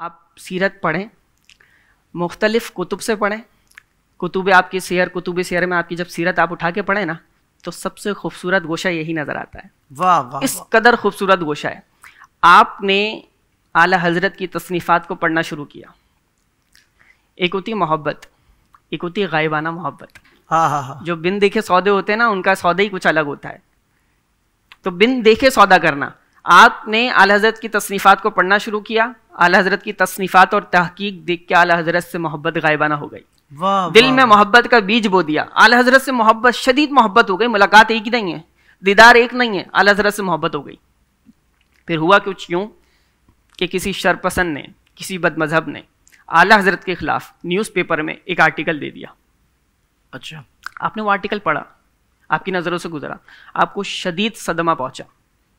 आप सीरत पढ़ें मुख्तलिफ़ कुतुब से पढ़ें कुतुब आपकी शेयर कुतुब सैर में आपकी जब सीरत आप उठा के पढ़ें ना तो सबसे खूबसूरत गोशा यही नज़र आता है वाह वाह इस कदर खूबसूरत गोशा है आपने आला हजरत की तसनीफ़ात को पढ़ना शुरू किया एक होती मोहब्बत एक होती गायबाना मोहब्बत हाँ हाँ हाँ जो बिन देखे सौदे होते हैं ना उनका सौदा ही कुछ अलग होता है तो बिन देखे सौदा करना आपने आला हजरत की तसनीफ़ात को पढ़ना शुरू किया आला हजरत की तसनीफ़ात और तहकीक देख के आला हजरत से मोहब्बत गायबाना हो गई दिल में मोहब्बत का बीज बो दिया आला हजरत से मोहब्बत शदीद मोहब्बत हो गई मुलाकात एक ही नहीं है दीदार एक नहीं है आला हजरत से मोहब्बत हो गई फिर हुआ कुछ यूं कि किसी शरपसंद ने किसी बदमजहब ने आला हजरत के ख़िलाफ़ न्यूज़पेपर में एक आर्टिकल दे दिया अच्छा आपने वो आर्टिकल पढ़ा आपकी नज़रों से गुजरा आपको शदीद सदमा पहुंचा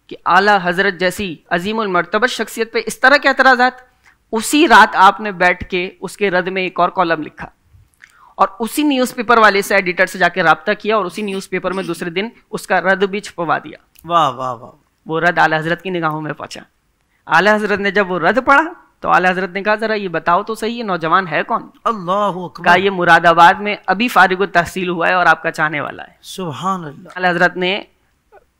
कि आला हजरत जैसी अजीम अजीमरतबत शख्सियत पे इस तरह के एतराज़ात उसी रात आपने बैठ के उसके रद में एक और कॉलम लिखा और उसी न्यूज़पेपर वाले से एडिटर से जाके रबता किया और उसी न्यूज़पेपर में दूसरे दिन उसका रद भी छपवा दिया वाह वाह वाह वो रद आला हजरत की निगाहों में पहुंचा आला हजरत ने जब वो रद पढ़ा तो आला हजरत ने कहा जरा ये बताओ तो सही ये नौजवान है कौन अल्लाह का ये मुरादाबाद में अभी फारिग तहसील हुआ है और आपका चाहने वाला है सुबह अल्लाह हजरत ने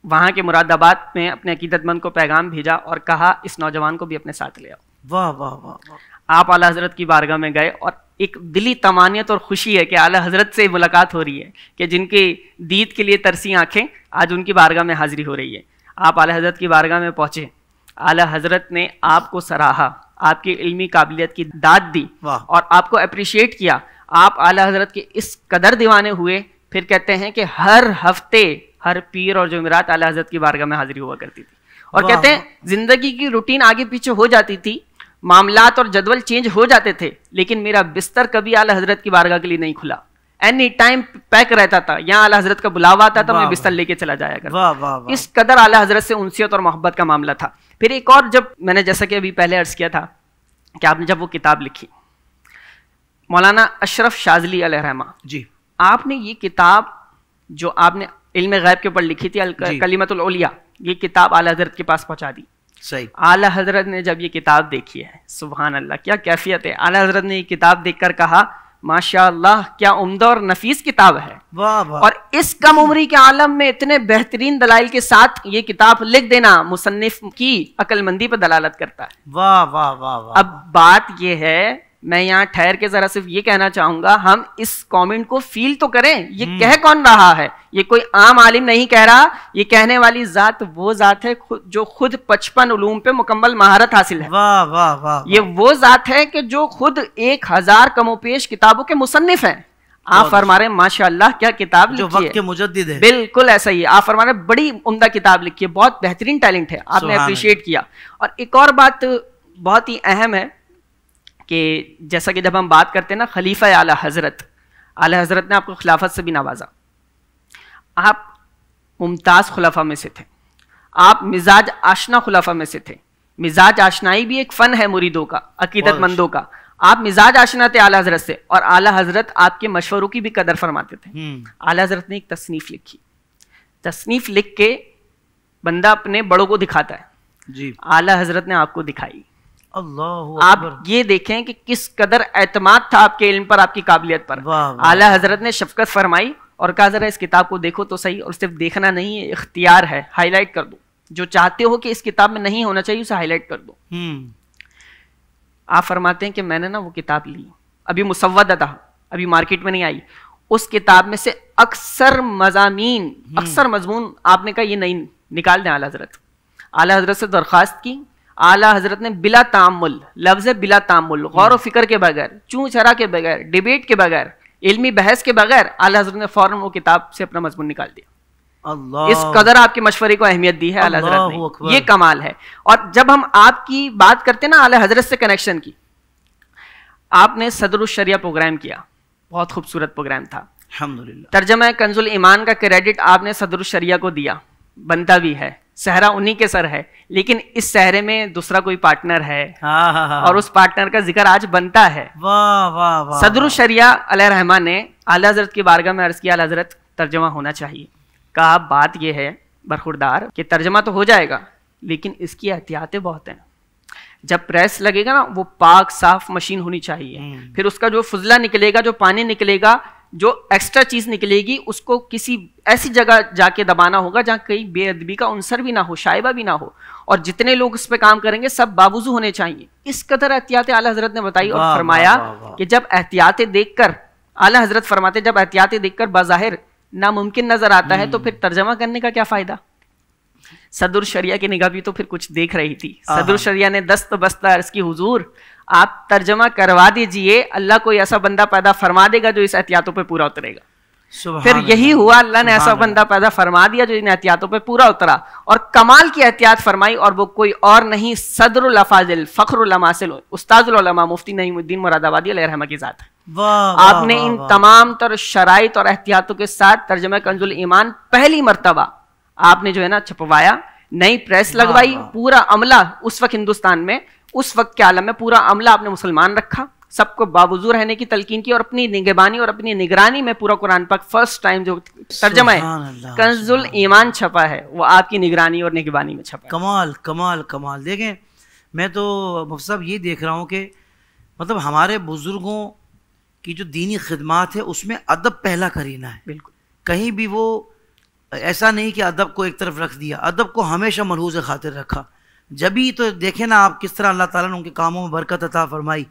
वहाँ के मुरादाबाद में अपने अकीदतमंद को पैगाम भेजा और कहा इस नौजवान को भी अपने साथ ले आओ वाह वाह वाह आप आला हजरत की बारगाह में गए और एक दिली तमानियत और खुशी है कि आला हजरत से मुलाकात हो रही है कि जिनकी दीद के लिए तरसी आंखें आज उनकी बारगाह में हाजिरी हो रही है आप आला हजरत की बारगाह में पहुँचे आला हजरत ने आपको सराहा आपकी इल्मी काबिलियत की दाद दी और आपको अप्रिशिएट किया आप आला हजरत के इस कदर दीवाने हुए फिर कहते हैं कि हर हफ्ते हर पीर और जमेरात आला हजरत की बारगाह में हाजिरी हुआ करती थी और कहते हैं जिंदगी की रूटीन आगे पीछे हो जाती थी मामलात और जदवल चेंज हो जाते थे लेकिन मेरा बिस्तर कभी आला हजरत की बारगाह के लिए नहीं खुला एनी टाइम पैक रहता था यहाँ आला हजरत का बुलावा आता था मैं बिस्तर लेके चला जाया करता इस कदर आला हजरत से उनसीत और मोहब्बत का मामला था फिर एक और जब मैंने जैसा कि अभी पहले अर्ज किया था कि आपने जब वो किताब लिखी मौलाना अशरफ शाजली रहमा जी आपने ये किताब जो आपने इल्म गैब के ऊपर लिखी थी कलीमतलिया ये किताब आला हजरत के पास पहुंचा दी सही आला हजरत ने जब ये किताब देखी है सुबहान अल्लाह क्या कैफियत है आला हजरत ने ये किताब देख कर कहा माशा क्या उमदा और नफीस किताब है वाह वाह और इस कम उम्री के आलम में इतने बेहतरीन दलाइल के साथ ये किताब लिख देना मुसन्फ की अकलमंदी पर दलालत करता है वाह वाह वाह वा, अब बात यह है मैं यहाँ ठहर के जरा सिर्फ ये कहना चाहूंगा हम इस कमेंट को फील तो करें ये हम्म। कह कौन रहा है ये कोई आम आलिम नहीं कह रहा ये कहने वाली जात वो जात है जो खुद पचपन उलूम पे मुकम्मल महारत हासिल है वाह वाह वाह ये वो जात है कि जो खुद एक हजार कमोपेश किताबों के मुसनफ हैं आप फरमा रहे माशाल्लाह क्या किताब जो वक्त के मुजद्दिद है बिल्कुल ऐसा ही आप फरमा रहे बड़ी उम्दा किताब लिखी है बहुत बेहतरीन टैलेंट है आपने अप्रिशिएट किया और एक और बात बहुत ही अहम है कि जैसा कि जब हम बात करते हैं ना खलीफा आला हज़रत आला हज़रत ने आपको खिलाफत से भी नवाजा आप मुमताज़ खुलाफा में से थे आप मिजाज आशना खुलाफा में से थे मिजाज आशनाई भी एक फ़न है मुरीदों का अकीदतमंदों का आप मिजाज आशना थे आला हजरत से और आला हजरत आपके मशवरों की भी कदर फरमाते थे हम्म। आला हजरत ने एक तसनीफ लिखी तसनीफ लिख के बंदा अपने बड़ों को दिखाता है जी आला हजरत ने आपको दिखाई अल्लाह आप ये देखें कि किस कदर एतमाद था आपके इल्म पर आपकी काबिलियत पर आला हजरत ने शफकत फरमाई और कहा ज़रा इस किताब को देखो तो सही और सिर्फ देखना नहीं है इख्तियार है हाईलाइट कर दो जो चाहते हो कि इस किताब में नहीं होना चाहिए उसे हाईलाइट कर दो हम्म। आप फरमाते हैं कि मैंने ना वो किताब ली अभी मुसवदा था अभी मार्केट में नहीं आई उस किताब में से अक्सर मजामी हम्म। अक्सर मजमून आपने कहा ये नहीं निकाल दें आला हजरत आला हजरत से दरख्वास्त की आला हजरत ने बिला तामुल लफ्ज बिला तामुल गौर व हम्म। फिक्र के बगैर चूँ चरा के बगैर डिबेट के बगैर इल्मी बहस के बगैर आला हजरत ने फौरन वो किताब से अपना मजमून निकाल दिया इस कदर आपके मशवरे को अहमियत दी है आला हजरत ने ये कमाल है और जब हम आपकी बात करते हैं ना आला हजरत से कनेक्शन की आपने सदर शरिया प्रोग्राम किया बहुत खूबसूरत प्रोग्राम था तर्जमा कंजुल ईमान का क्रेडिट आपने सदर शरिया को दिया बनता भी है सहरा उन्हीं के सर है लेकिन इस सहरे में दूसरा कोई पार्टनर है हाँ हाँ हाँ। और उस पार्टनर का जिक्र आज बनता है वाह वाह वाह सदरु शरिया अल रहमान ने आला हजरत की बारगाह में अर्ज किया आला हजरत तर्जमा होना चाहिए कहा बात यह है बरखुरदार कि तर्जमा तो हो जाएगा लेकिन इसकी एहतियातें बहुत हैं जब प्रेस लगेगा ना वो पाक साफ मशीन होनी चाहिए हम्म। फिर उसका जो फजला निकलेगा जो पानी निकलेगा जो एक्स्ट्रा चीज निकलेगी उसको किसी ऐसी जगह जाके दबाना होगा जहाँ कहीं बेअदबी का अनसर भी ना हो शायबा भी ना हो और जितने लोग इस पर काम करेंगे सब बावजू होने चाहिए इस कदर एहतियात आला हजरत ने बताई और फरमाया कि जब एहतियातें देखकर आला हजरत फरमाते जब एहतियातें देखकर बाहिर नामुमकिन नजर आता है तो हम्म। फिर तर्जमा करने का क्या फायदा सदुर शरिया की निगाह भी तो फिर कुछ देख रही थी सदुर शरिया ने दस्त बस्ता अर्ज की हुजूर आप तर्जमा करवा दीजिए अल्लाह कोई ऐसा बंदा पैदा फरमा देगा जो इस एहतियातों पर पूरा उतरेगा फिर यही हुआ अल्लाह ने ऐसा बंदा पैदा फरमा दिया जो इन एहतियातों पर पूरा उतरा और कमाल की एहतियात फरमाई और वो कोई और नहीं सदरफाजिल फ़ख्रमासिल उस्ताजुलमा मुफ्ती नईमुद्दीन मुरादाबादी रहमा की ज़ात है आपने इन तमाम तर शराइत और एहतियातों के साथ तर्जमा कंजुल ईमान पहली मरतबा आपने जो है ना छपवाया नई प्रेस लगवाई पूरा अमला उस वक्त हिंदुस्तान में उस वक्त के आलम में पूरा अमला आपने मुसलमान रखा सबको बावजूर रहने की तलकीन की और अपनी निगबानी और अपनी निगरानी में पूरा कुरान पाक फर्स्ट टाइम जो तर्जमा है कंजुल ईमान छपा है वो आपकी निगरानी और निगबानी में छपा कमाल कमाल कमाल देखें मैं तो मुफ्त साहब ये देख रहा हूँ कि मतलब हमारे बुज़ुर्गों की जो दीनी खदमात है उसमें अदब पहला करीना है बिल्कुल कहीं भी वो ऐसा नहीं कि अदब को एक तरफ रख दिया अदब को हमेशा मरहूज खातिर रखा जब ही तो देखें ना आप किस तरह अल्लाह ताला ने उनके कामों में बरकत अता फरमाई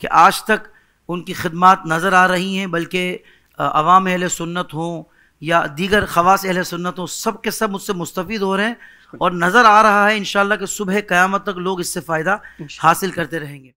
कि आज तक उनकी खिदमत नज़र आ रही हैं बल्कि अवाम अहल सुन्नत हों या दीगर खवास अहल सुन्नत हों सब के सब मुझसे मुस्तफ़ हो रहे हैं और नज़र आ रहा है इन कि सुबह क़्यामत तक लोग इससे फ़ायदा हासिल करते रहेंगे